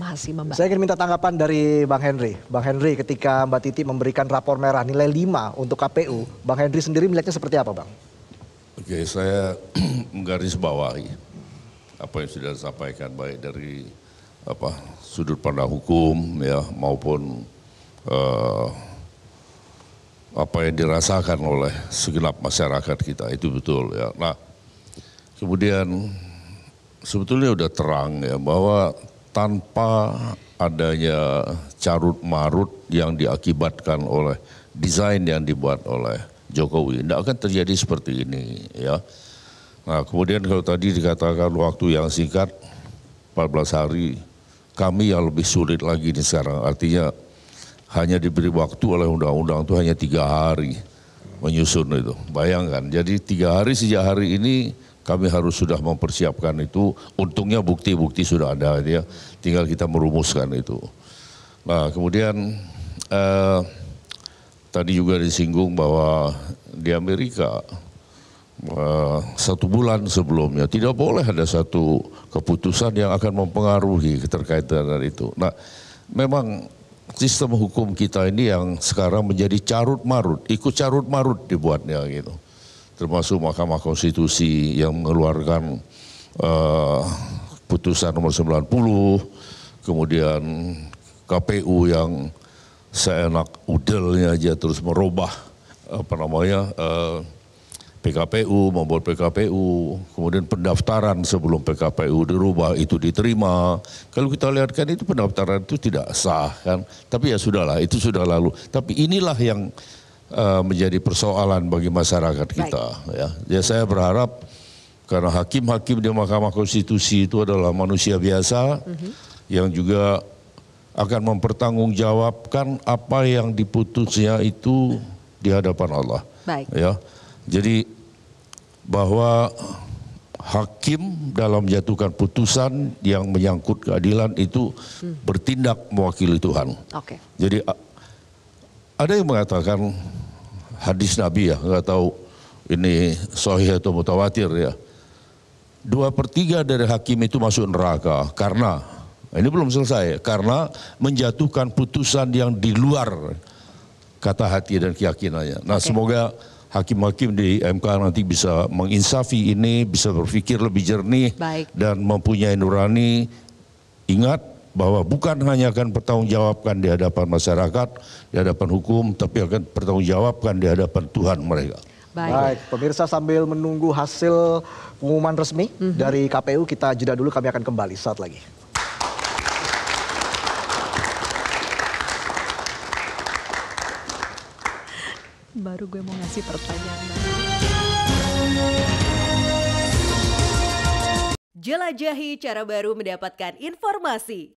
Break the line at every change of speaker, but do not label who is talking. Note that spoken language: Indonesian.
masih membahas. Saya ingin
minta tanggapan dari Bang Henry. Bang Henry ketika Mbak Titi memberikan rapor merah nilai 5 untuk KPU, Bang Henry sendiri melihatnya seperti apa Bang?
Oke, saya menggaris bawahi apa yang sudah disampaikan baik dari apa sudut pandang hukum ya maupun uh, apa yang dirasakan oleh segenap masyarakat kita itu betul ya. Nah, kemudian sebetulnya sudah terang ya bahwa tanpa adanya carut marut yang diakibatkan oleh desain yang dibuat oleh Jokowi. Tidak akan terjadi seperti ini ya. Nah kemudian kalau tadi dikatakan waktu yang singkat 14 hari kami yang lebih sulit lagi nih sekarang artinya hanya diberi waktu oleh undang-undang itu hanya tiga hari menyusun itu bayangkan jadi tiga hari sejak hari ini kami harus sudah mempersiapkan itu. Untungnya bukti-bukti sudah ada, gitu ya. Tinggal kita merumuskan itu. Nah, kemudian eh, tadi juga disinggung bahwa di Amerika eh, satu bulan sebelumnya tidak boleh ada satu keputusan yang akan mempengaruhi keterkaitan itu. Nah, memang sistem hukum kita ini yang sekarang menjadi carut marut, ikut carut marut dibuatnya gitu termasuk Mahkamah Konstitusi yang mengeluarkan uh, putusan nomor 90, kemudian KPU yang seenak udelnya aja terus merubah apa namanya uh, eh, PKPU, membuat PKPU, kemudian pendaftaran sebelum PKPU dirubah itu diterima. Kalau kita lihatkan itu pendaftaran itu tidak sah kan, tapi ya sudahlah itu sudah lalu. Tapi inilah yang Eh, menjadi persoalan bagi masyarakat kita. Ya, ya saya berharap karena hakim-hakim di Mahkamah Konstitusi itu adalah manusia biasa mm -hmm. yang juga akan mempertanggungjawabkan apa yang diputusnya itu di hadapan Allah. Baik. Ya, jadi bahwa hakim dalam menjatuhkan putusan yang menyangkut keadilan itu hmm. bertindak mewakili Tuhan. Okay. Jadi ada yang mengatakan hadis Nabi ya, nggak tahu ini sahih atau mutawatir ya. Dua pertiga dari hakim itu masuk neraka karena ini belum selesai karena menjatuhkan putusan yang di luar kata hati dan keyakinannya. Nah okay. semoga hakim-hakim di MK nanti bisa menginsafi ini, bisa berpikir lebih jernih Baik. dan mempunyai nurani. Ingat bahwa bukan hanya akan pertanggungjawabkan di hadapan masyarakat, di hadapan hukum, tapi akan pertanggungjawabkan di hadapan Tuhan mereka.
Baik. Baik, pemirsa sambil menunggu hasil pengumuman resmi mm -hmm. dari KPU kita jeda dulu kami akan kembali saat lagi. Baru gue mau ngasih pertanyaan. Jelajahi cara baru mendapatkan informasi.